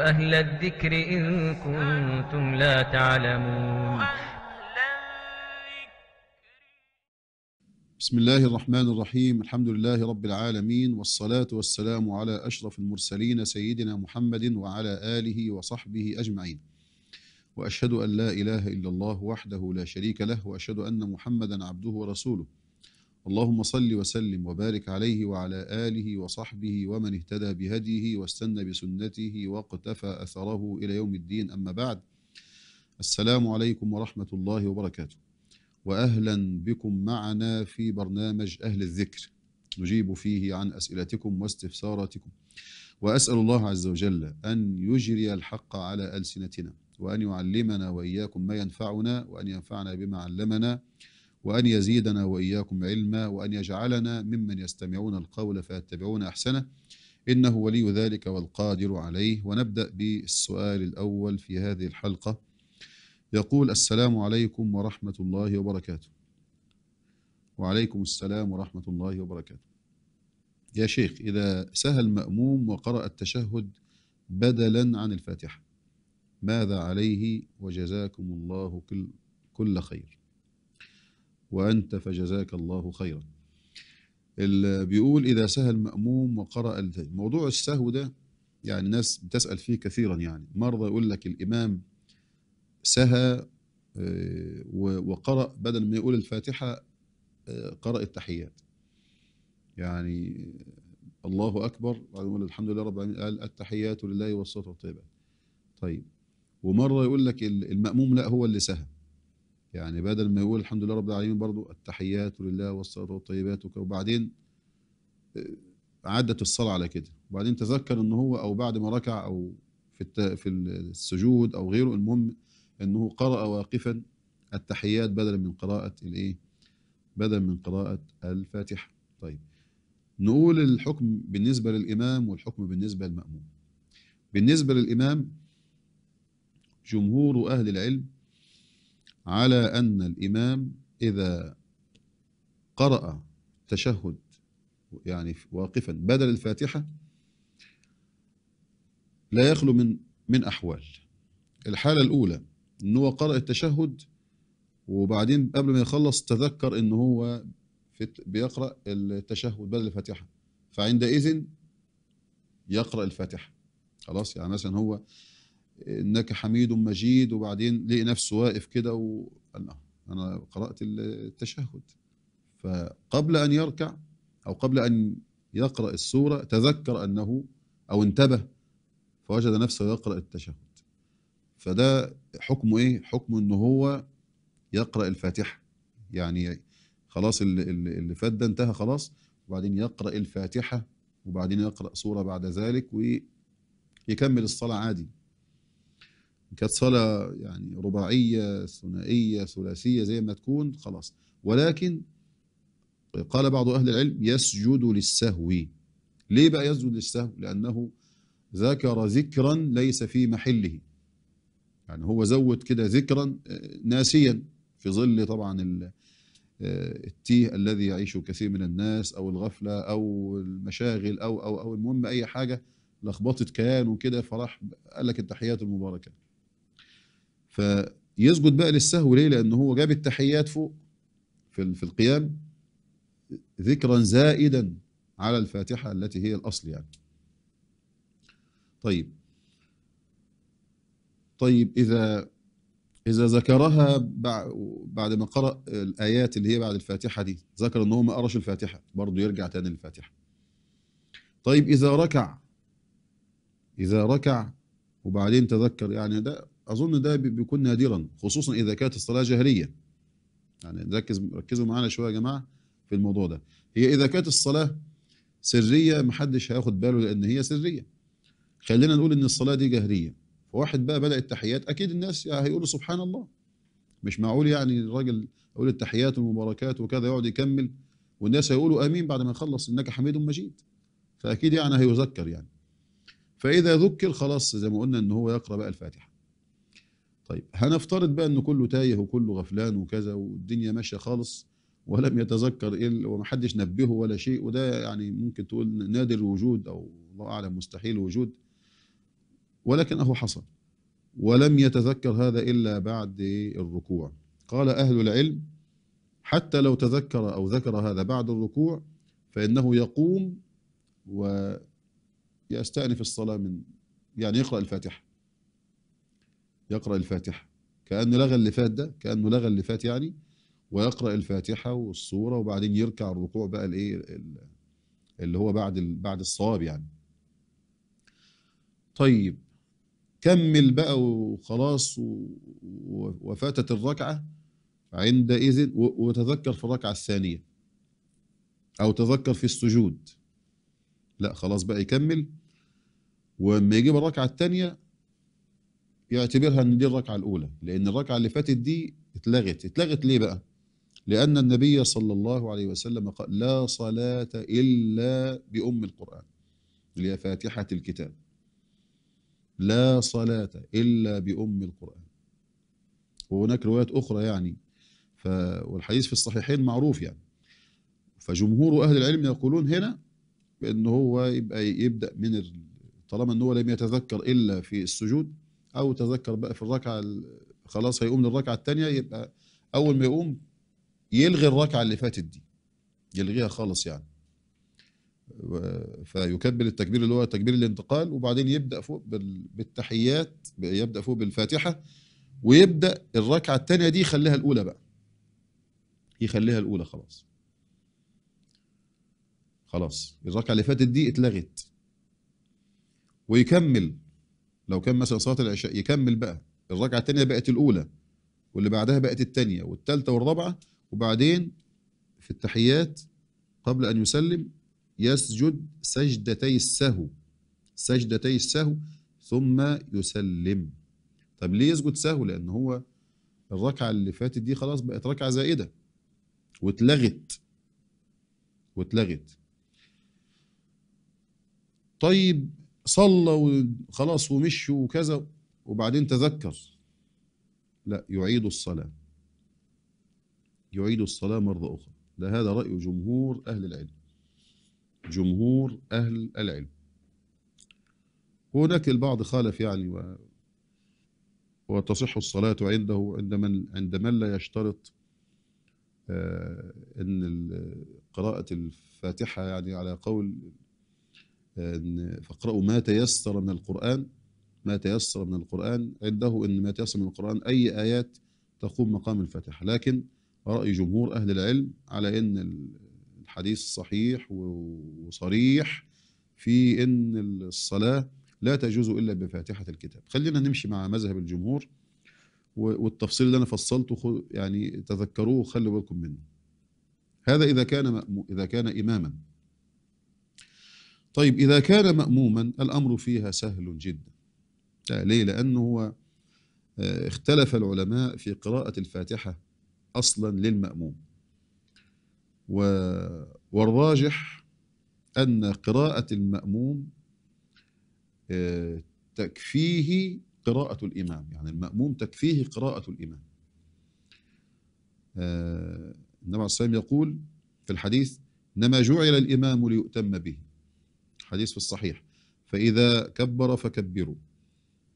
أهل الذكر إن كنتم لا تعلمون بسم الله الرحمن الرحيم الحمد لله رب العالمين والصلاة والسلام على أشرف المرسلين سيدنا محمد وعلى آله وصحبه أجمعين وأشهد أن لا إله إلا الله وحده لا شريك له وأشهد أن محمدا عبده ورسوله اللهم صل وسلم وبارك عليه وعلى آله وصحبه ومن اهتدى بهديه واستنى بسنته واقتفى أثره إلى يوم الدين أما بعد السلام عليكم ورحمة الله وبركاته وأهلا بكم معنا في برنامج أهل الذكر نجيب فيه عن أسئلتكم واستفساراتكم وأسأل الله عز وجل أن يجري الحق على ألسنتنا وأن يعلمنا وإياكم ما ينفعنا وأن ينفعنا بما علمنا وأن يزيدنا وإياكم علما وأن يجعلنا ممن يستمعون القول فيتبعون أحسنه إنه ولي ذلك والقادر عليه ونبدأ بالسؤال الأول في هذه الحلقة يقول السلام عليكم ورحمة الله وبركاته وعليكم السلام ورحمة الله وبركاته يا شيخ إذا سهى المأموم وقرأ التشهد بدلا عن الفاتحة ماذا عليه وجزاكم الله كل, خير وأنت فجزاك الله خيرا اللي بيقول إذا سهى المأموم وقرأ موضوع السهو ده يعني ناس بتسأل فيه كثيرا يعني مرضى يقول لك الإمام سهى آه، وقرأ بدل ما يقول الفاتحة آه، قرأ التحيات يعني الله أكبر يقول الحمد لله رب العالمين قال التحيات لله والصلاة والطيبات طيب ومرة يقول لك المأموم لا هو اللي سهى يعني بدل ما يقول الحمد لله رب العالمين برضو التحيات لله والصلاة والطيبات وبعدين آه، عدت الصلاة على كده وبعدين تذكر ان هو او بعد ما ركع او في في السجود او غيره المهم انه قرأ واقفا التحيات بدلا من قراءة الايه بدلا من قراءة الفاتحة طيب نقول الحكم بالنسبة للإمام والحكم بالنسبة للمأموم بالنسبة للإمام جمهور أهل العلم على أن الإمام إذا قرأ تشهد يعني واقفا بدل الفاتحة لا يخلو من من أحوال الحالة الأولى إن هو قرأ التشهد وبعدين قبل ما يخلص تذكر إن هو بيقرأ التشهد بدل الفاتحة فعندئذ يقرأ الفاتحة خلاص يعني مثلا هو انك حميد مجيد وبعدين لقي نفسه واقف كده وقال انا قرات التشهد فقبل ان يركع او قبل ان يقرا السوره تذكر انه او انتبه فوجد نفسه يقرا التشهد فده حكمه ايه حكمه ان هو يقرا الفاتحه يعني خلاص اللي فات ده انتهى خلاص وبعدين يقرا الفاتحه وبعدين يقرا سوره بعد ذلك ويكمل الصلاه عادي كانت صلاه يعني رباعيه ثنائيه ثلاثيه زي ما تكون خلاص ولكن قال بعض اهل العلم يسجد للسهو ليه بقى يسجد للسهو لانه ذكر ذكرا ليس في محله يعني هو زود كده ذكرا آه، ناسيا في ظل طبعا آه، التيه الذي يعيشه كثير من الناس او الغفله او المشاغل او او او المهم اي حاجه لخبطت كيانه كده فراح قال لك التحيات المباركه فيسجد بقى للسهو ليه لأن هو جاب التحيات فوق في في القيام ذكرا زائدا على الفاتحة التي هي الأصل يعني طيب طيب إذا إذا ذكرها بعد ما قرأ الآيات اللي هي بعد الفاتحة دي ذكر إن هو ما قراش الفاتحة برضه يرجع تاني للفاتحة طيب إذا ركع إذا ركع وبعدين تذكر يعني ده اظن ده بيكون نادرا خصوصا اذا كانت الصلاه جهريه يعني ركز ركزوا معانا شويه يا جماعه في الموضوع ده هي اذا كانت الصلاه سريه محدش هياخد باله لان هي سريه خلينا نقول ان الصلاه دي جهريه فواحد بقى بدا التحيات اكيد الناس هيقولوا سبحان الله مش معقول يعني الراجل يقول التحيات والمباركات وكذا يقعد يكمل والناس هيقولوا امين بعد ما يخلص انك حميد مجيد فاكيد يعني هيذكر يعني فاذا ذكر خلاص زي ما قلنا ان هو يقرا بقى الفاتحه طيب هنفترض بقى ان كله تايه وكله غفلان وكذا والدنيا ماشيه خالص ولم يتذكر ايه ومحدش نبهه ولا شيء وده يعني ممكن تقول نادر الوجود او الله اعلم مستحيل الوجود ولكن اهو حصل ولم يتذكر هذا الا بعد إيه الركوع قال اهل العلم حتى لو تذكر او ذكر هذا بعد الركوع فانه يقوم ويستأنف الصلاه من يعني يقرأ الفاتحه يقرأ الفاتحة كأنه لغى اللي فات ده كأنه لغى اللي فات يعني ويقرأ الفاتحة والصورة وبعدين يركع الركوع بقى الايه اللي هو بعد بعد الصواب يعني طيب كمل بقى وخلاص وفاتت الركعة عندئذ وتذكر في الركعة الثانية أو تذكر في السجود لا خلاص بقى يكمل ولما يجيب الركعة الثانية يعتبرها ان دي الركعه الاولى لان الركعه اللي فاتت دي اتلغت اتلغت ليه بقى لان النبي صلى الله عليه وسلم قال لا صلاه الا بام القران اللي هي فاتحه الكتاب لا صلاه الا بام القران وهناك روايات اخرى يعني ف والحديث في الصحيحين معروف يعني فجمهور اهل العلم يقولون هنا بان هو يبقى يبدا من طالما ان هو لم يتذكر الا في السجود او تذكر بقى في الركعه خلاص هيقوم للركعه الثانيه يبقى اول ما يقوم يلغي الركعه اللي فاتت دي يلغيها خالص يعني فيكبر التكبير اللي هو تكبير الانتقال وبعدين يبدا فوق بالتحيات يبدا فوق بالفاتحه ويبدا الركعه الثانيه دي يخليها الاولى بقى يخليها الاولى خلاص خلاص الركعه اللي فاتت دي اتلغت ويكمل لو كان مثلا صلاه العشاء يكمل بقى الركعه الثانيه بقت الاولى واللي بعدها بقت الثانيه والثالثه والرابعه وبعدين في التحيات قبل ان يسلم يسجد سجدتي السهو سجدتي السهو ثم يسلم طب ليه يسجد سهو لان هو الركعه اللي فاتت دي خلاص بقت ركعه زائده واتلغت واتلغت طيب صلى وخلاص ومش وكذا وبعدين تذكر لا يعيد الصلاة يعيد الصلاة مرة أخرى ده هذا رأي جمهور أهل العلم جمهور أهل العلم هناك البعض خالف يعني و... وتصح الصلاة عنده عند من عند من لا يشترط آه أن قراءة الفاتحة يعني على قول فاقرأوا ما تيسر من القرآن ما تيسر من القرآن عنده أن ما تيسر من القرآن أي آيات تقوم مقام الفاتحة لكن رأي جمهور أهل العلم على أن الحديث صحيح وصريح في أن الصلاة لا تجوز إلا بفاتحة الكتاب خلينا نمشي مع مذهب الجمهور والتفصيل اللي أنا فصلته يعني تذكروه وخلوا بالكم منه هذا إذا كان إذا كان إماماً طيب إذا كان مأموما الأمر فيها سهل جدا ليه؟ لأنه هو آه، اختلف العلماء في قراءة الفاتحة أصلا للمأموم و... والراجح أن قراءة المأموم آه، تكفيه قراءة الإمام يعني المأموم تكفيه قراءة الإمام آه، النبي عليه الصلاة والسلام يقول في الحديث إنما جعل الإمام ليؤتم به حديث في الصحيح فإذا كبر فكبروا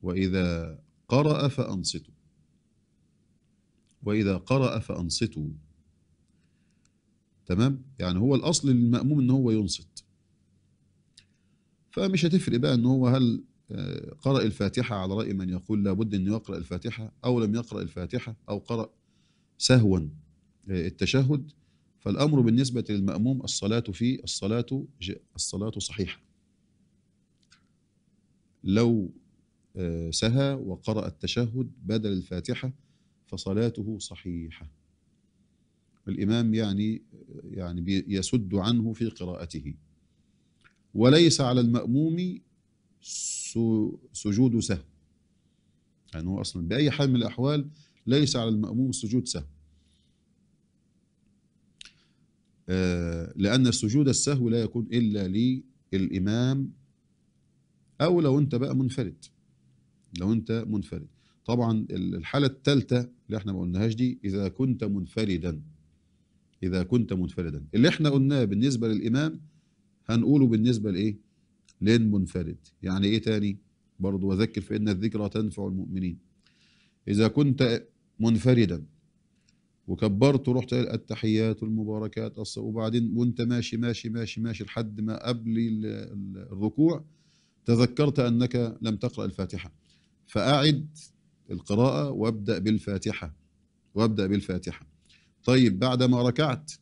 وإذا قرأ فأنصتوا وإذا قرأ فأنصتوا تمام يعني هو الأصل للمأموم إن هو ينصت فمش هتفرق بقى إن هو هل آه، قرأ الفاتحة على رأي من يقول لابد أن يقرأ الفاتحة أو لم يقرأ الفاتحة أو قرأ سهوا آه، التشهد فالأمر بالنسبة للمأموم الصلاة فيه الصلاة الصلاة صحيحة لو آه، سهى وقرأ التشهد بدل الفاتحة فصلاته صحيحة الإمام يعني يعني يسد عنه في قراءته وليس على المأموم سجود سهو يعني هو أصلا بأي حال من الأحوال ليس على المأموم سجود سهو آه، لأن السجود السهو لا يكون إلا للإمام أو لو أنت بقى منفرد لو أنت منفرد طبعا الحالة الثالثة اللي احنا ما قلناهاش دي إذا كنت منفردا إذا كنت منفردا اللي احنا قلناه بالنسبة للإمام هنقوله بالنسبة لإيه للمنفرد يعني إيه تاني برضو وذكر فإن الذكرى تنفع المؤمنين إذا كنت منفردا وكبرت ورحت التحيات والمباركات وبعدين وانت ماشي ماشي ماشي ماشي لحد ما قبل الركوع تذكرت انك لم تقرا الفاتحه فاعد القراءه وابدا بالفاتحه وابدا بالفاتحه طيب بعد ما ركعت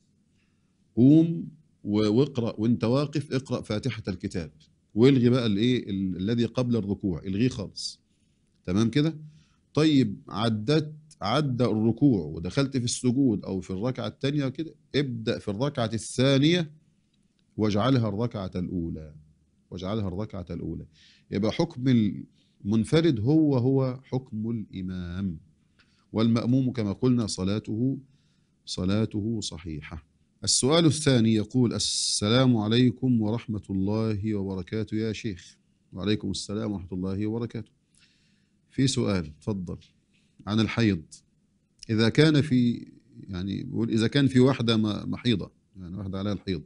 قوم واقرا وانت واقف اقرا فاتحه الكتاب والغي بقى الايه الذي قبل الركوع الغيه خالص تمام كده طيب عدت عدى الركوع ودخلت في السجود أو في الركعة الثانية كده ابدأ في الركعة الثانية واجعلها الركعة الأولى واجعلها الركعة الأولى يبقى حكم المنفرد هو هو حكم الإمام والمأموم كما قلنا صلاته صلاته صحيحة السؤال الثاني يقول السلام عليكم ورحمة الله وبركاته يا شيخ وعليكم السلام ورحمة الله وبركاته في سؤال تفضل عن الحيض إذا كان في يعني بقول إذا كان في واحدة محيضة يعني واحدة عليها الحيض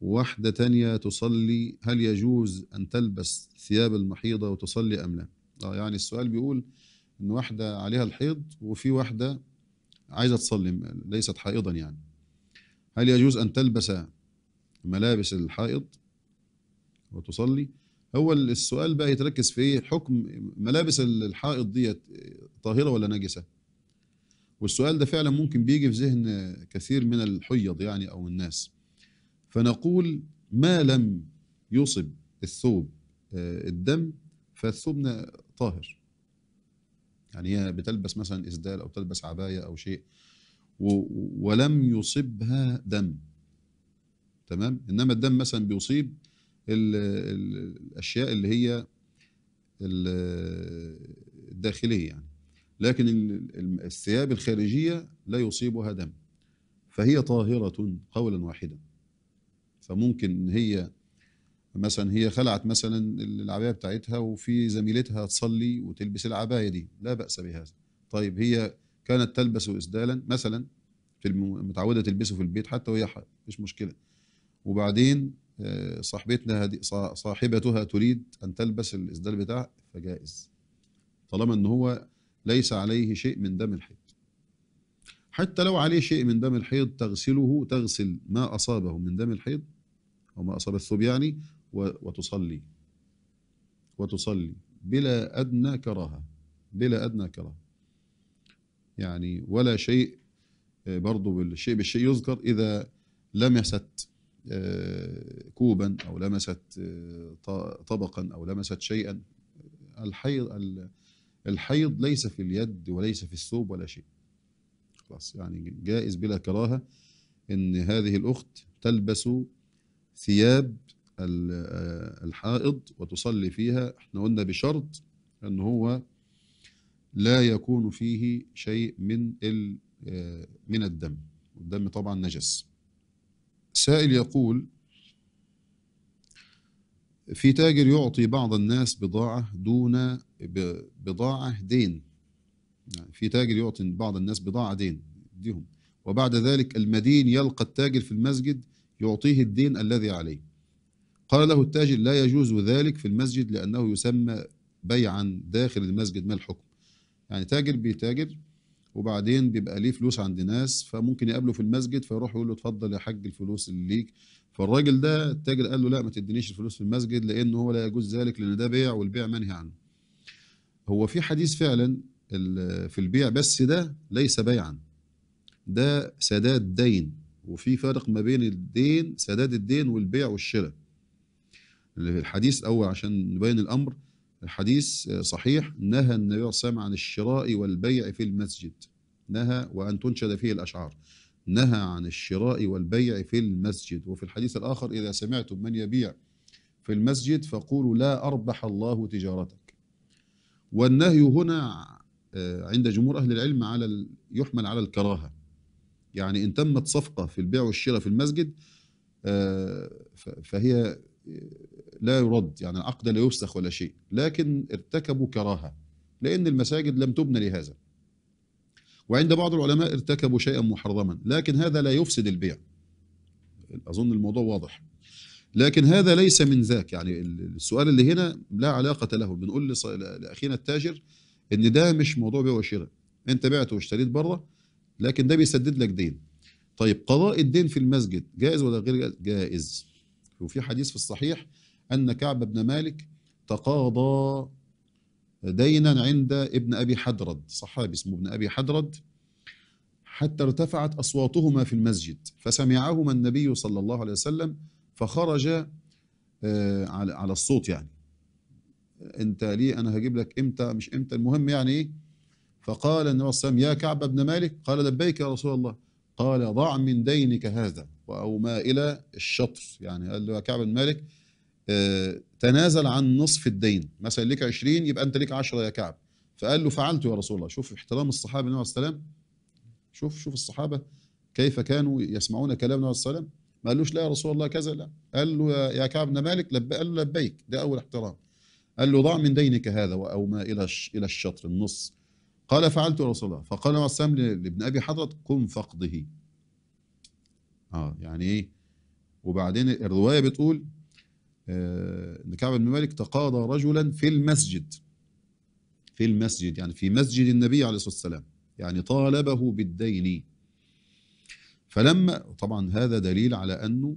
واحدة تانية تصلي هل يجوز أن تلبس ثياب المحيضة وتصلي أم لا؟ آه يعني السؤال بيقول إن واحدة عليها الحيض وفي واحدة عايزة تصلي ليست حائضا يعني هل يجوز أن تلبس ملابس الحائض وتصلي هو السؤال بقى يتركز في ايه حكم ملابس الحائط ديت طاهره ولا نجسه والسؤال ده فعلا ممكن بيجي في ذهن كثير من الحيض يعني او الناس فنقول ما لم يصب الثوب آه، الدم فالثوب طاهر يعني هي بتلبس مثلا اسدال او تلبس عبايه او شيء ولم يصبها دم تمام انما الدم مثلا بيصيب ال ال الاشياء اللي هي الداخليه يعني لكن الثياب الخارجيه لا يصيبها دم فهي طاهره قولا واحدا فممكن ان هي مثلا هي خلعت مثلا العبايه بتاعتها وفي زميلتها تصلي وتلبس العبايه دي لا باس بهذا طيب هي كانت تلبس اسدالا مثلا متعوده تلبسه في البيت حتى وهي مفيش مشكله وبعدين آه، صاحبتنا هذه صاحبتها تريد ان تلبس الاسدال بتاعها فجائز طالما ان هو ليس عليه شيء من دم الحيض حتى لو عليه شيء من دم الحيض تغسله تغسل ما اصابه من دم الحيض او ما اصاب الثوب يعني وتصلي وتصلي بلا ادنى كراهه بلا ادنى كراهه يعني ولا شيء آه، برضه بالشيء بالشيء يذكر اذا لمست آه، كوبا او لمست آه، طبقا او لمست شيئا الحيض الحيض ليس في اليد وليس في الثوب ولا شيء خلاص يعني جائز بلا كراهه ان هذه الاخت تلبس ثياب آه، الحائض وتصلي فيها احنا قلنا بشرط ان هو لا يكون فيه شيء من من الدم والدم طبعا نجس سائل يقول في تاجر يعطي بعض الناس بضاعة دون بضاعة دين يعني في تاجر يعطي بعض الناس بضاعة دين يديهم وبعد ذلك المدين يلقى التاجر في المسجد يعطيه الدين الذي عليه قال له التاجر لا يجوز ذلك في المسجد لأنه يسمى بيعا داخل المسجد ما الحكم يعني تاجر بيتاجر وبعدين بيبقى ليه فلوس عند ناس فممكن يقابله في المسجد فيروح يقول له اتفضل يا حاج الفلوس اللي ليك فالراجل ده التاجر قال له لا ما تدينيش الفلوس في المسجد لانه هو لا يجوز ذلك لان ده بيع والبيع منهي عنه. هو في حديث فعلا في البيع بس ده ليس بيعا. ده سداد دين وفي فرق ما بين الدين سداد الدين والبيع والشراء. الحديث اول عشان نبين الامر الحديث آه، صحيح نهى النبي صلى الله عليه وسلم عن الشراء والبيع في المسجد نهى وأن تنشد فيه الأشعار نهى عن الشراء والبيع في المسجد وفي الحديث الآخر إذا سمعتم من يبيع في المسجد فقولوا لا أربح الله تجارتك والنهي هنا آه، عند جمهور أهل العلم على يحمل على الكراهة يعني إن تمت صفقة في البيع والشراء في المسجد آه، فهي لا يرد يعني العقد لا يفسخ ولا شيء لكن ارتكبوا كراهة لأن المساجد لم تبنى لهذا وعند بعض العلماء ارتكبوا شيئا محرما لكن هذا لا يفسد البيع أظن الموضوع واضح لكن هذا ليس من ذاك يعني السؤال اللي هنا لا علاقة له بنقول لأخينا التاجر إن ده مش موضوع بيع وشراء أنت بعت واشتريت بره لكن ده بيسدد لك دين طيب قضاء الدين في المسجد جائز ولا غير جائز وفي حديث في الصحيح أن كعب بن مالك تقاضى دينا عند ابن أبي حدرد صحابي اسمه ابن أبي حدرد حتى ارتفعت أصواتهما في المسجد فسمعهما النبي صلى الله عليه وسلم فخرج آه، على الصوت يعني انت ليه انا هجيب لك امتى مش امتى المهم يعني ايه فقال النبي صلى الله عليه وسلم يا كعب بن مالك قال لبيك يا رسول الله قال ضع من دينك هذا او ما الى الشطر يعني قال له يا كعب بن مالك آه، تنازل عن نصف الدين مثلا ليك 20 يبقى انت ليك 10 يا كعب فقال له فعلت يا رسول الله شوف احترام الصحابه النبي عليه السلام شوف شوف الصحابه كيف كانوا يسمعون كلام النبي عليه السلام ما قالوش لا يا رسول الله كذا لا قال له يا كعب بن مالك لب... قال له لبيك ده اول احترام قال له ضع من دينك هذا او ما الى الى الشطر النص قال فعلت يا رسول الله فقال النبي عليه السلام لابن ابي حضرت قم فقده اه يعني ايه وبعدين الروايه بتقول ان آه، كعب بن مالك تقاضى رجلا في المسجد في المسجد يعني في مسجد النبي عليه الصلاه والسلام يعني طالبه بالدين فلما طبعا هذا دليل على انه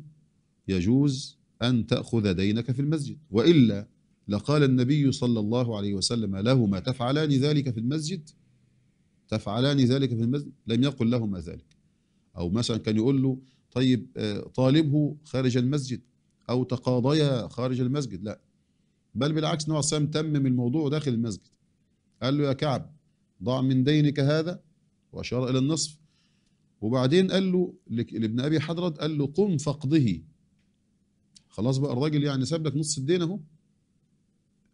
يجوز ان تاخذ دينك في المسجد والا لقال النبي صلى الله عليه وسلم لهما تفعلان ذلك في المسجد تفعلان ذلك في المسجد لم يقل لهما ذلك او مثلا كان يقول له طيب آه، طالبه خارج المسجد أو تقاضيا خارج المسجد لا بل بالعكس نوع سام تمم الموضوع داخل المسجد قال له يا كعب ضع من دينك هذا وأشار إلى النصف وبعدين قال له لابن أبي حضرت قال له قم فقده خلاص بقى الراجل يعني ساب لك نص الدين أهو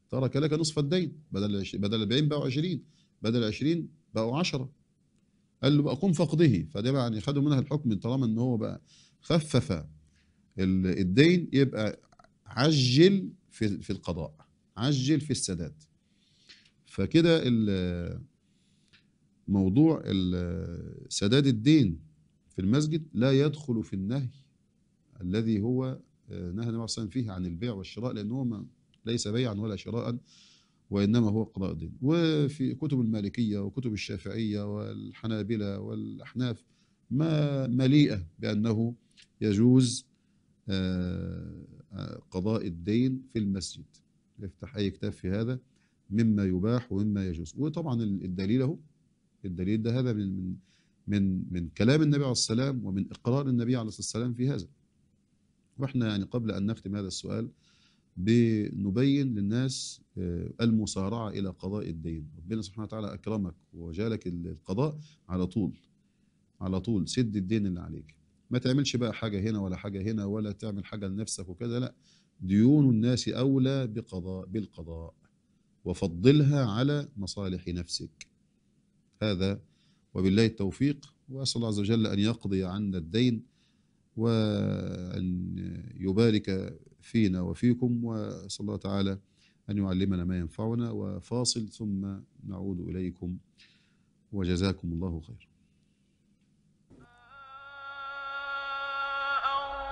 ترك لك نصف الدين بدل بدل 40 بقوا 20 بدل 20 بقوا 10 قال له بقى قم فقده فده يعني خدوا منها الحكم طالما ان هو بقى خفف الدين يبقى عجل في في القضاء عجل في السداد فكده موضوع سداد الدين في المسجد لا يدخل في النهي الذي هو نهى النبي صلى فيه عن البيع والشراء لأنه ليس بيعا ولا شراء وإنما هو قضاء الدين وفي كتب المالكية وكتب الشافعية والحنابلة والأحناف ما مليئة بأنه يجوز آه، آه، قضاء الدين في المسجد افتح أي كتاب في هذا مما يباح ومما يجوز وطبعا الدليل أهو الدليل ده هذا من من من كلام النبي عليه السلام ومن إقرار النبي عليه السلام في هذا وإحنا يعني قبل أن نختم هذا السؤال بنبين للناس آه، المصارعه إلى قضاء الدين ربنا سبحانه وتعالى أكرمك وجالك القضاء على طول على طول سد الدين اللي عليك ما تعملش بقى حاجه هنا ولا حاجه هنا ولا تعمل حاجه لنفسك وكذا لا ديون الناس اولى بقضاء بالقضاء وفضلها على مصالح نفسك هذا وبالله التوفيق واسال الله عز وجل ان يقضي عنا الدين وان يبارك فينا وفيكم واسال الله تعالى ان يعلمنا ما ينفعنا وفاصل ثم نعود اليكم وجزاكم الله خير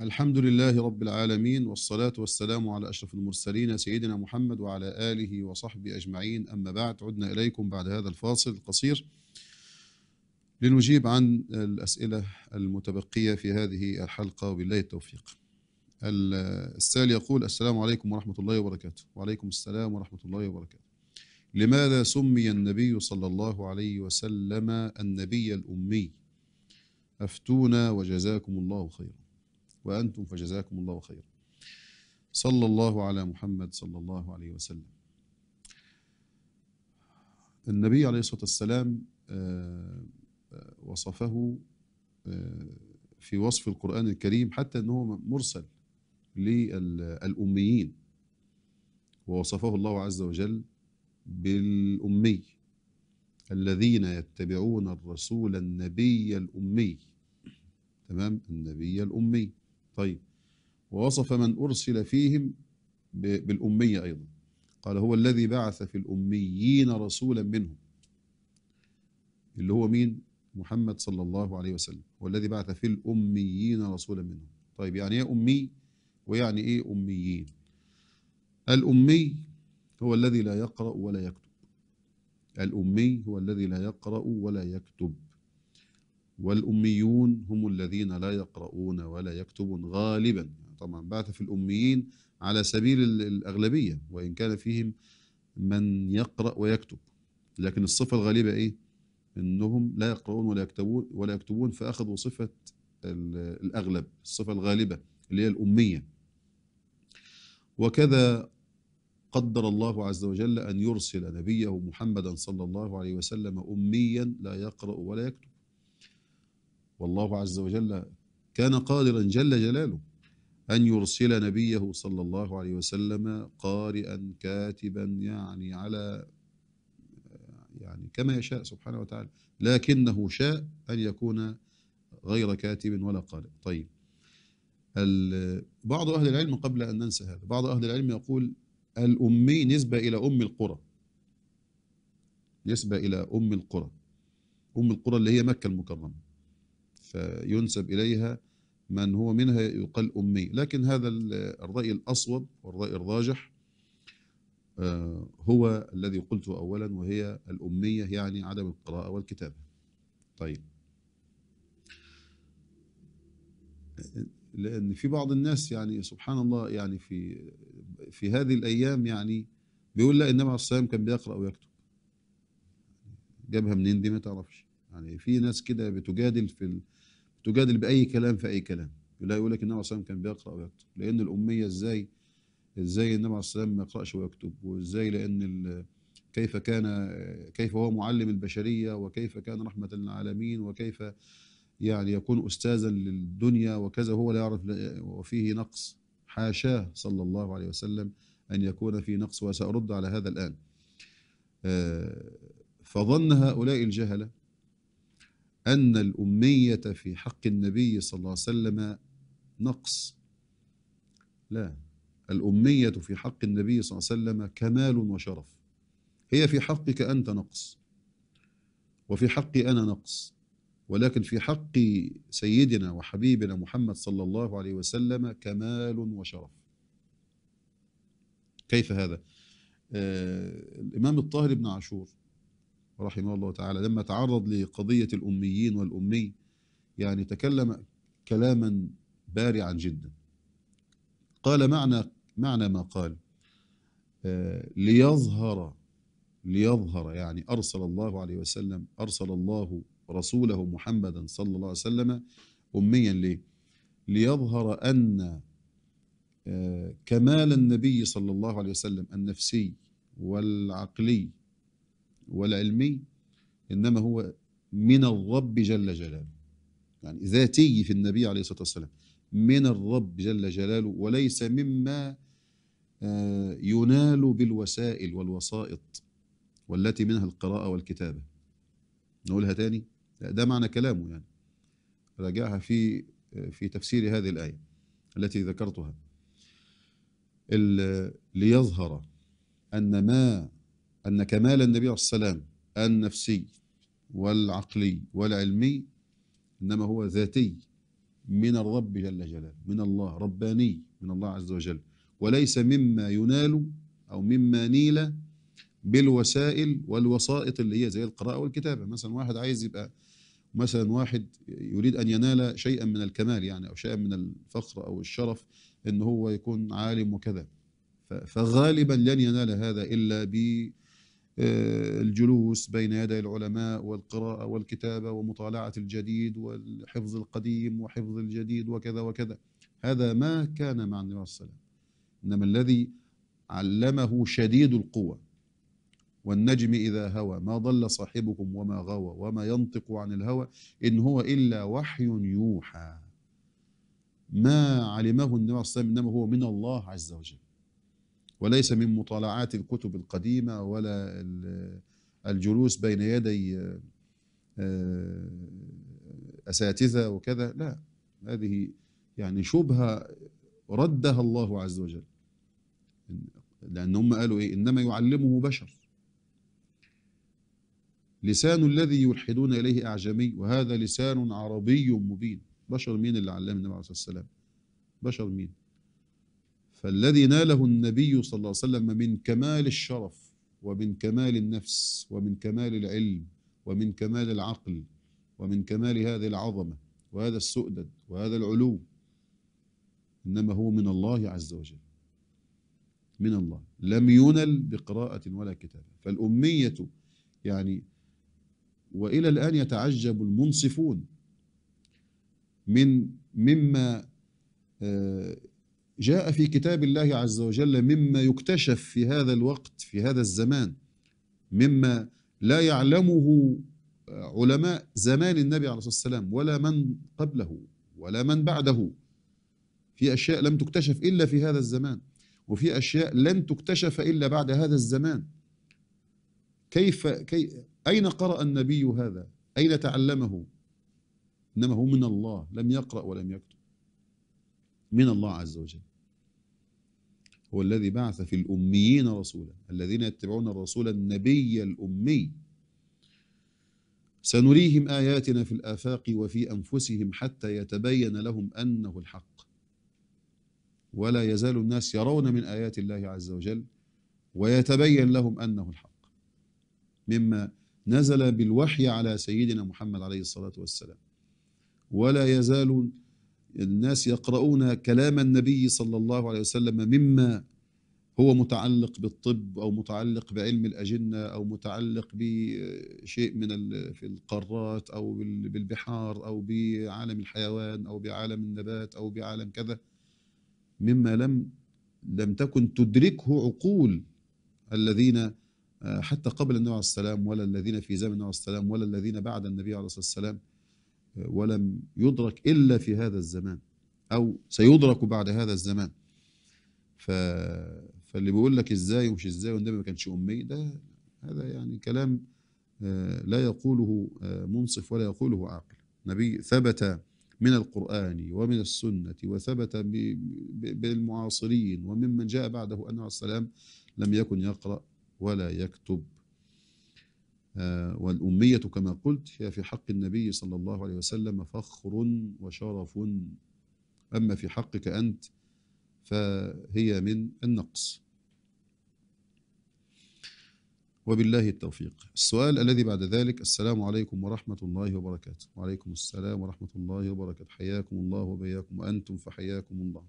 الحمد لله رب العالمين والصلاة والسلام على أشرف المرسلين سيدنا محمد وعلى آله وصحبه أجمعين أما بعد عدنا إليكم بعد هذا الفاصل القصير لنجيب عن الأسئلة المتبقية في هذه الحلقة وبالله التوفيق السائل يقول السلام عليكم ورحمة الله وبركاته وعليكم السلام ورحمة الله وبركاته لماذا سمي النبي صلى الله عليه وسلم النبي الأمي أفتونا وجزاكم الله خيرا وأنتم فجزاكم الله خيرا صلى الله على محمد صلى الله عليه وسلم النبي عليه الصلاة والسلام آه، آه، وصفه آه، في وصف القرآن الكريم حتى أنه مرسل للأميين ووصفه الله عز وجل بالأمي الذين يتبعون الرسول النبي الأمي تمام النبي الأمي طيب ووصف من أرسل فيهم بالأمية أيضا قال هو الذي بعث في الأميين رسولا منهم اللي هو مين محمد صلى الله عليه وسلم هو الذي بعث في الأميين رسولا منهم طيب يعني إيه أمي ويعني إيه أميين الأمي هو الذي لا يقرأ ولا يكتب الأمي هو الذي لا يقرأ ولا يكتب والأميون هم الذين لا يقرؤون ولا يكتبون غالبا طبعا بعث في الأميين على سبيل الأغلبية وإن كان فيهم من يقرأ ويكتب لكن الصفة الغالبة إيه؟ إنهم لا يقرؤون ولا يكتبون ولا يكتبون فأخذوا صفة الأغلب الصفة الغالبة اللي هي الأمية وكذا قدر الله عز وجل أن يرسل نبيه محمدا صلى الله عليه وسلم أميا لا يقرأ ولا يكتب والله عز وجل كان قادرا جل جلاله أن يرسل نبيه صلى الله عليه وسلم قارئا كاتبا يعني على يعني كما يشاء سبحانه وتعالى لكنه شاء أن يكون غير كاتب ولا قارئ طيب بعض أهل العلم قبل أن ننسى هذا بعض أهل العلم يقول الأمي نسبة إلى أم القرى نسبة إلى أم القرى أم القرى اللي هي مكة المكرمة فينسب إليها من هو منها يقال أمي لكن هذا الرأي الأصوب والرأي الراجح آه، هو الذي قلته أولا وهي الأمية يعني عدم القراءة والكتابة طيب لأن في بعض الناس يعني سبحان الله يعني في في هذه الأيام يعني بيقول لا إنما الصيام كان بيقرأ ويكتب جابها منين دي ما تعرفش يعني في ناس كده بتجادل في تجادل باي كلام في اي كلام لا يقول لك النبي عليه كان بيقرا ويكتب لان الاميه ازاي ازاي النبي عليه وسلم ما يقراش ويكتب وازاي لان كيف كان كيف هو معلم البشريه وكيف كان رحمه للعالمين وكيف يعني يكون استاذا للدنيا وكذا هو لا يعرف وفيه نقص حاشاه صلى الله عليه وسلم ان يكون في نقص وسارد على هذا الان آه، فظن هؤلاء الجهله أن الأمية في حق النبي صلى الله عليه وسلم نقص لا الأمية في حق النبي صلى الله عليه وسلم كمال وشرف هي في حقك أنت نقص وفي حقي أنا نقص ولكن في حق سيدنا وحبيبنا محمد صلى الله عليه وسلم كمال وشرف كيف هذا آه الإمام الطاهر بن عاشور رحمه الله تعالى لما تعرض لقضية الأميين والأمي يعني تكلم كلاما بارعا جدا قال معنى معنى ما قال آه، ليظهر ليظهر يعني أرسل الله عليه وسلم أرسل الله رسوله محمدا صلى الله عليه وسلم أميا ليه ليظهر أن آه، كمال النبي صلى الله عليه وسلم النفسي والعقلي ولا علمي إنما هو من الرب جل جلاله يعني ذاتي في النبي عليه الصلاة والسلام من الرب جل جلاله وليس مما آه، ينال بالوسائل والوسائط والتي منها القراءة والكتابة نقولها تاني ده معنى كلامه يعني راجعها في آه، في تفسير هذه الآية التي ذكرتها ليظهر أن ما أن كمال النبي عليه السلام النفسي والعقلي والعلمي إنما هو ذاتي من الرب جل جلاله من الله رباني من الله عز وجل وليس مما ينال أو مما نيل بالوسائل والوسائط اللي هي زي القراءة والكتابة مثلا واحد عايز يبقى مثلا واحد يريد أن ينال شيئا من الكمال يعني أو شيئا من الفخر أو الشرف إن هو يكون عالم وكذا فغالبا لن ينال هذا إلا ب آه، الجلوس بين يدي العلماء والقراءة والكتابة ومطالعة الجديد وحفظ القديم وحفظ الجديد وكذا وكذا هذا ما كان مع النبي صلى الله عليه وسلم إنما الذي علمه شديد القوة والنجم إذا هوى ما ضل صاحبكم وما غوى وما ينطق عن الهوى إن هو إلا وحي يوحى ما علمه النبي صلى الله عليه وسلم إنما هو من الله عز وجل وليس من مطالعات الكتب القديمة ولا الجلوس بين يدي آه، آه، أساتذة وكذا لا هذه يعني شبهة ردها الله عز وجل لأن هم قالوا إيه إنما يعلمه بشر لسان الذي يلحدون إليه أعجمي وهذا لسان عربي مبين بشر مين اللي علم النبي عليه الصلاة والسلام بشر مين فالذي ناله النبي صلى الله عليه وسلم من كمال الشرف ومن كمال النفس ومن كمال العلم ومن كمال العقل ومن كمال هذه العظمة وهذا السؤدد وهذا العلو إنما هو من الله عز وجل من الله لم ينل بقراءة ولا كتابة فالأمية يعني وإلى الآن يتعجب المنصفون من مما آه، جاء في كتاب الله عز وجل مما يكتشف في هذا الوقت في هذا الزمان مما لا يعلمه علماء زمان النبي عليه الصلاه والسلام ولا من قبله ولا من بعده في اشياء لم تكتشف الا في هذا الزمان وفي اشياء لن تكتشف الا بعد هذا الزمان كيف كي اين قرأ النبي هذا؟ اين تعلمه؟ انما هو من الله لم يقرأ ولم يكتب من الله عز وجل هو الذي بعث في الأميين رسولا الذين يتبعون الرسول النبي الأمي سنريهم آياتنا في الآفاق وفي أنفسهم حتى يتبين لهم أنه الحق ولا يزال الناس يرون من آيات الله عز وجل ويتبين لهم أنه الحق مما نزل بالوحي على سيدنا محمد عليه الصلاة والسلام ولا يزال الناس يقرؤون كلام النبي صلى الله عليه وسلم مما هو متعلق بالطب او متعلق بعلم الاجنه او متعلق بشيء من في القارات او بالبحار او بعالم الحيوان او بعالم النبات او بعالم كذا مما لم لم تكن تدركه عقول الذين آه، حتى قبل النبي عليه السلام ولا الذين في زمن النبي عليه السلام ولا الذين بعد النبي عليه الصلاه والسلام ولم يدرك إلا في هذا الزمان أو سيدرك بعد هذا الزمان ف... فاللي بيقول لك إزاي ومش إزاي والنبي ما كانش أمي ده هذا يعني كلام آه، لا يقوله آه، منصف ولا يقوله عاقل نبي ثبت من القرآن ومن السنة وثبت بالمعاصرين وممن جاء بعده أنه عليه السلام لم يكن يقرأ ولا يكتب والأمية كما قلت هي في حق النبي صلى الله عليه وسلم فخر وشرف أما في حقك أنت فهي من النقص وبالله التوفيق السؤال الذي بعد ذلك السلام عليكم ورحمة الله وبركاته وعليكم السلام ورحمة الله وبركاته حياكم الله وبياكم وأنتم فحياكم الله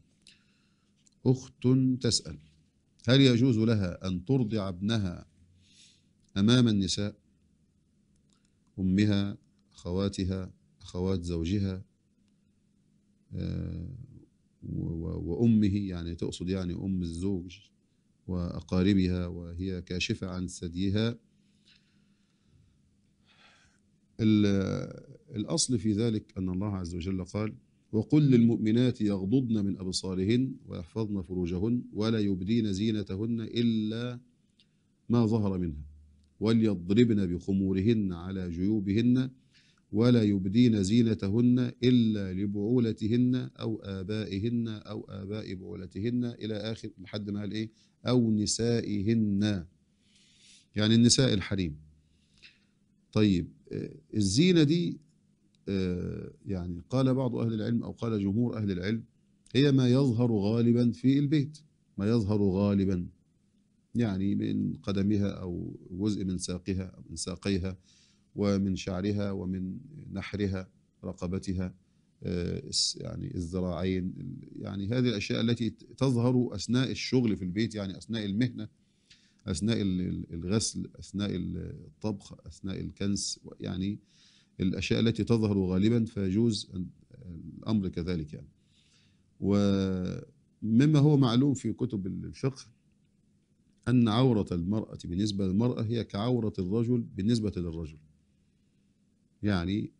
أخت تسأل هل يجوز لها أن ترضع ابنها أمام النساء أمها أخواتها أخوات زوجها آه، وأمه يعني تقصد يعني أم الزوج وأقاربها وهي كاشفة عن ثديها الأصل في ذلك أن الله عز وجل قال وقل للمؤمنات يغضضن من أبصارهن ويحفظن فروجهن ولا يبدين زينتهن إلا ما ظهر منها وليضربن بخمورهن على جيوبهن ولا يبدين زينتهن إلا لبعولتهن أو آبائهن أو آباء بعولتهن إلى آخر لحد ما قال إيه أو نسائهن يعني النساء الحريم طيب آه، الزينة دي آه، يعني قال بعض أهل العلم أو قال جمهور أهل العلم هي ما يظهر غالبا في البيت ما يظهر غالبا يعني من قدمها أو جزء من ساقها أو من ساقيها ومن شعرها ومن نحرها رقبتها آه، يعني الذراعين يعني هذه الأشياء التي تظهر أثناء الشغل في البيت يعني أثناء المهنة أثناء الغسل أثناء الطبخ أثناء الكنس يعني الأشياء التي تظهر غالبا فيجوز الأمر كذلك يعني ومما هو معلوم في كتب الفقه أن عورة المرأة بالنسبة للمرأة هي كعورة الرجل بالنسبة للرجل يعني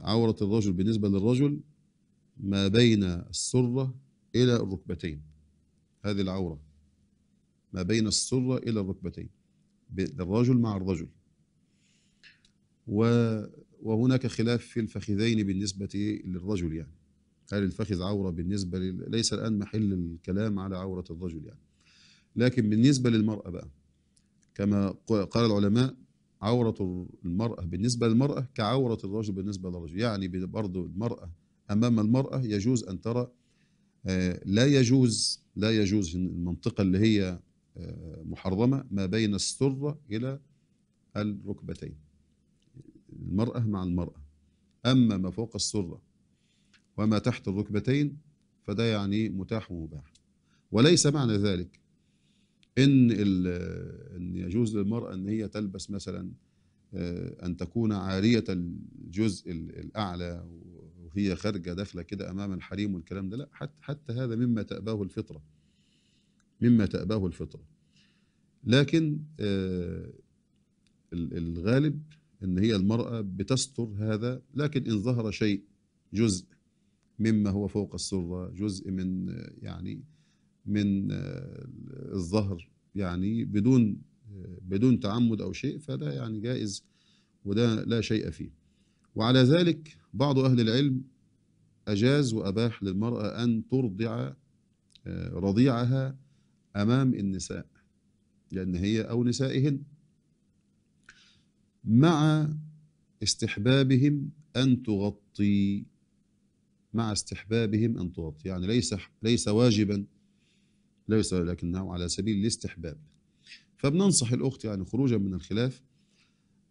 عورة الرجل بالنسبة للرجل ما بين السرة إلى الركبتين هذه العورة ما بين السرة إلى الركبتين للرجل مع الرجل وهناك خلاف في الفخذين بالنسبة للرجل يعني هل الفخذ عورة بالنسبة ليس الآن محل الكلام على عورة الرجل يعني لكن بالنسبة للمرأة بقى كما قال العلماء عورة المرأة بالنسبة للمرأة كعورة الرجل بالنسبة للرجل يعني برضه المرأة أمام المرأة يجوز أن ترى آه، لا يجوز لا يجوز المنطقة اللي هي آه، محرمة ما بين السرة إلى الركبتين المرأة مع المرأة أما ما فوق السرة وما تحت الركبتين فده يعني متاح ومباح وليس معنى ذلك ان ان يجوز للمراه ان هي تلبس مثلا آه، ان تكون عاريه الجزء الاعلى وهي خارجه داخله كده امام الحريم والكلام ده لا حتى حتى هذا مما تاباه الفطره مما تاباه الفطره لكن آه، الغالب ان هي المراه بتستر هذا لكن ان ظهر شيء جزء مما هو فوق السره جزء من آه، يعني من آه، الظهر يعني بدون بدون تعمد أو شيء فده يعني جائز وده لا شيء فيه وعلى ذلك بعض أهل العلم أجاز وأباح للمرأة أن ترضع آه، رضيعها أمام النساء لأن هي أو نسائهن مع استحبابهم أن تغطي مع استحبابهم أن تغطي يعني ليس ليس واجبا لا يسأل لكنه على سبيل الاستحباب فبننصح الأخت يعني خروجا من الخلاف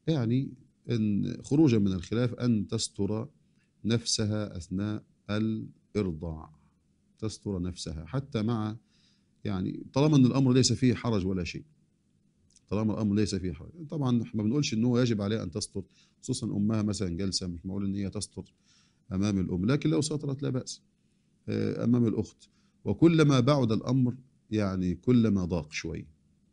يعني أن خروجا من الخلاف أن تستر نفسها أثناء الإرضاع تستر نفسها حتى مع يعني طالما أن الأمر ليس فيه حرج ولا شيء طالما الامر ليس فيه حرج طبعا ما بنقولش ان هو يجب عليها ان تستر خصوصا امها مثلا جالسه مش معقول ان هي تستر امام الام لكن لو سطرت لا باس آه، امام الاخت وكلما بعد الامر يعني كلما ضاق شوي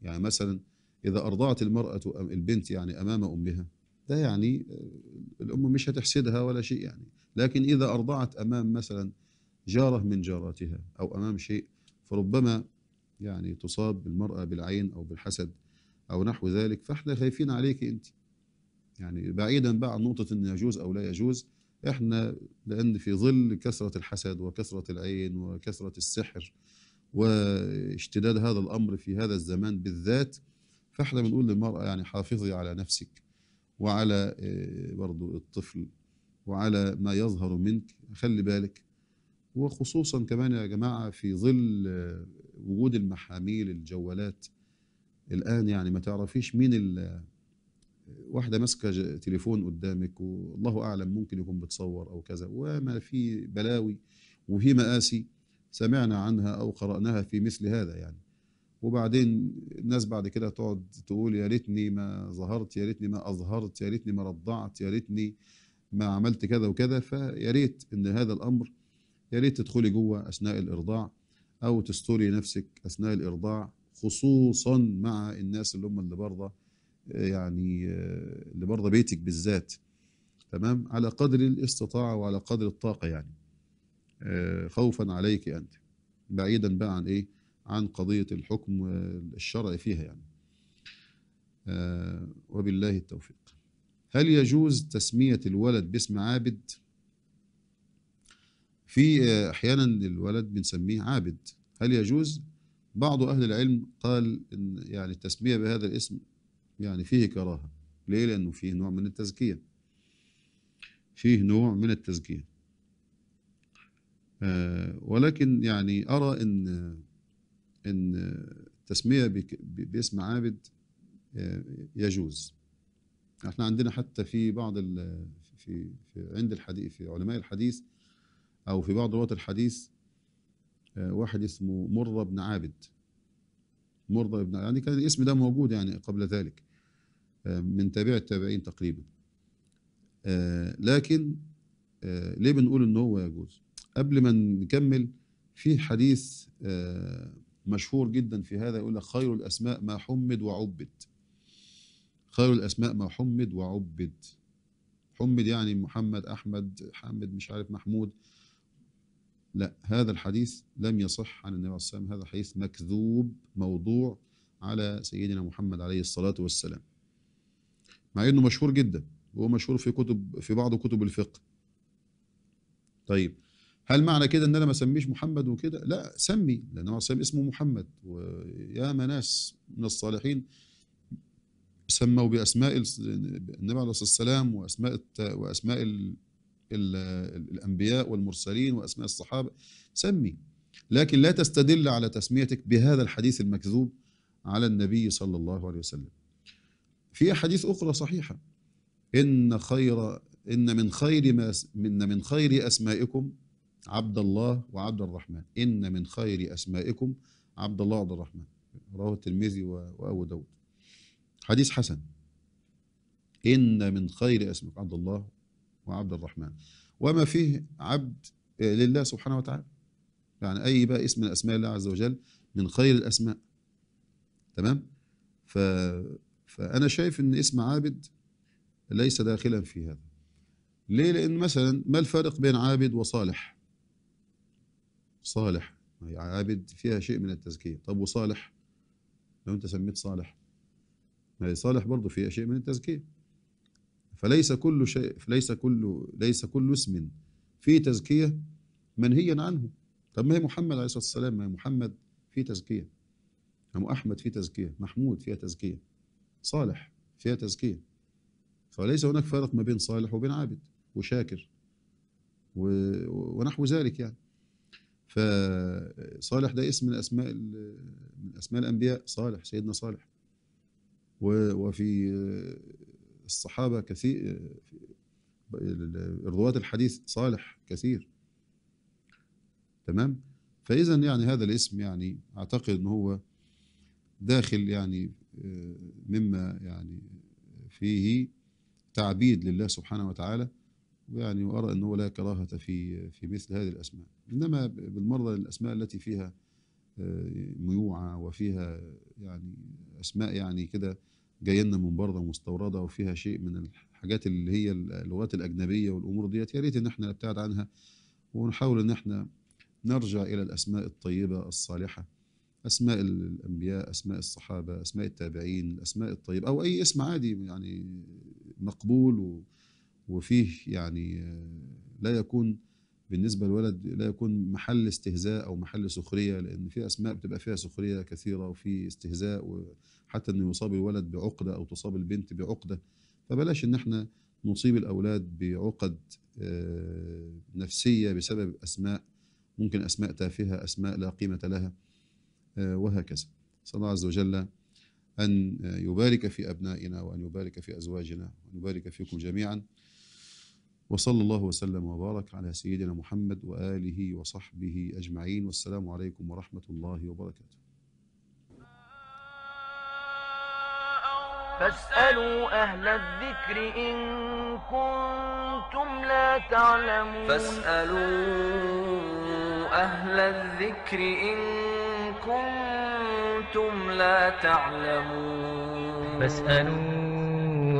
يعني مثلا إذا أرضعت المرأة البنت يعني أمام أمها ده يعني آه، الأم مش هتحسدها ولا شيء يعني لكن إذا أرضعت أمام مثلا جارة من جاراتها أو أمام شيء فربما يعني تصاب المرأة بالعين أو بالحسد أو نحو ذلك فإحنا خايفين عليك أنت يعني بعيدا بقى عن نقطة أن يجوز أو لا يجوز إحنا لأن في ظل كثرة الحسد وكثرة العين وكثرة السحر واشتداد هذا الامر في هذا الزمان بالذات فاحنا بنقول للمراه يعني حافظي على نفسك وعلى آه، برضو الطفل وعلى ما يظهر منك خلي بالك وخصوصا كمان يا جماعه في ظل آه، وجود المحاميل الجوالات الان يعني ما تعرفيش مين ال آه، واحده ماسكه تليفون قدامك والله اعلم ممكن يكون بتصور او كذا وما في بلاوي وفي مآسي سمعنا عنها او قراناها في مثل هذا يعني وبعدين الناس بعد كده تقعد تقول يا ريتني ما ظهرت يا ريتني ما اظهرت يا ريتني ما رضعت يا ريتني ما عملت كذا وكذا فيا ريت ان هذا الامر يا ريت تدخلي جوه اثناء الارضاع او تستوري نفسك اثناء الارضاع خصوصا مع الناس اللي هم اللي بره يعني اللي بره بيتك بالذات تمام على قدر الاستطاعه وعلى قدر الطاقه يعني آه، خوفا عليك أنت بعيدا بقى عن إيه عن قضية الحكم الشرعي فيها يعني آه، وبالله التوفيق هل يجوز تسمية الولد باسم عابد في آه، أحيانا الولد بنسميه عابد هل يجوز بعض أهل العلم قال إن يعني التسمية بهذا الاسم يعني فيه كراهة ليه لأنه فيه نوع من التزكية فيه نوع من التزكية آه، ولكن يعني ارى ان ان التسميه باسم عابد آه، يجوز احنا عندنا حتى في بعض ال في, في عند الحديث في علماء الحديث او في بعض رواة الحديث آه، واحد اسمه مرة بن عابد مرة بن يعني كان الاسم ده موجود يعني قبل ذلك من تابع التابعين تقريبا لكن ليه بنقول ان هو يجوز قبل ما نكمل في حديث آه، مشهور جدا في هذا يقول لك خير الاسماء ما حمد وعبد خير الاسماء ما حمد وعبد حمد يعني محمد احمد حمد مش عارف محمود لا هذا الحديث لم يصح عن النبي عليه الصلاه والسلام هذا حديث مكذوب موضوع على سيدنا محمد عليه الصلاه والسلام مع انه مشهور جدا وهو مشهور في كتب في بعض كتب الفقه طيب هل معنى كده ان انا ما اسميش محمد وكده لا سمي لان هو اسمه محمد ويا ناس من الصالحين سموا باسماء النبي عليه الصلاه والسلام واسماء واسماء الانبياء والمرسلين واسماء الصحابه سمي لكن لا تستدل على تسميتك بهذا الحديث المكذوب على النبي صلى الله عليه وسلم في احاديث اخرى صحيحه ان خير ان من خير ما ان من خير اسمائكم عبد الله وعبد الرحمن إن من خير أسمائكم عبد الله وعبد الرحمن رواه الترمذي وأبو داود حديث حسن إن من خير أسمائكم عبد الله وعبد الرحمن وما فيه عبد لله سبحانه وتعالى يعني أي بقى اسم من أسماء الله عز وجل من خير الأسماء تمام ف... فأنا شايف أن اسم عابد ليس داخلا في هذا ليه لأن مثلا ما الفرق بين عابد وصالح صالح هي يعني عابد فيها شيء من التزكية طب وصالح لو أنت سميت صالح هي صالح برضه فيها شيء من التزكية فليس كل شيء فليس كل ليس كل اسم فيه تزكية منهيا عنه طب ما هي محمد عليه الصلاة والسلام ما هي محمد فيه تزكية أم أحمد فيه تزكية محمود فيها تزكية صالح فيها تزكية فليس هناك فرق ما بين صالح وبين عابد وشاكر و... ونحو ذلك يعني فصالح ده اسم من اسماء من اسماء الانبياء صالح سيدنا صالح وفي آه، الصحابه كثير آه، رواة الحديث صالح كثير تمام فاذا يعني هذا الاسم يعني اعتقد ان هو داخل يعني آه، مما يعني فيه تعبيد لله سبحانه وتعالى ويعني وارى ان هو لا كراهه في في مثل هذه الاسماء انما بالمرضى الاسماء التي فيها آه، ميوعه وفيها يعني اسماء يعني كده جاينا من بره مستورده وفيها شيء من الحاجات اللي هي اللغات الاجنبيه والامور ديت يا ريت ان احنا نبتعد عنها ونحاول ان احنا نرجع الى الاسماء الطيبه الصالحه اسماء الانبياء اسماء الصحابه اسماء التابعين الاسماء الطيبه او اي اسم عادي يعني مقبول وفيه يعني آه، لا يكون بالنسبه للولد لا يكون محل استهزاء او محل سخريه لان في اسماء بتبقى فيها سخريه كثيره وفي استهزاء وحتى انه يصاب الولد بعقده او تصاب البنت بعقده فبلاش ان احنا نصيب الاولاد بعقد آه، نفسيه بسبب اسماء ممكن اسماء تافهه اسماء لا قيمه لها آه، وهكذا صلى الله عز وجل ان يبارك في ابنائنا وان يبارك في ازواجنا وان يبارك فيكم جميعا وصلى الله وسلم وبارك على سيدنا محمد وآله وصحبه أجمعين والسلام عليكم ورحمة الله وبركاته فاسألوا أهل الذكر إن كنتم لا تعلمون فاسألوا أهل الذكر إن كنتم لا تعلمون فاسألوا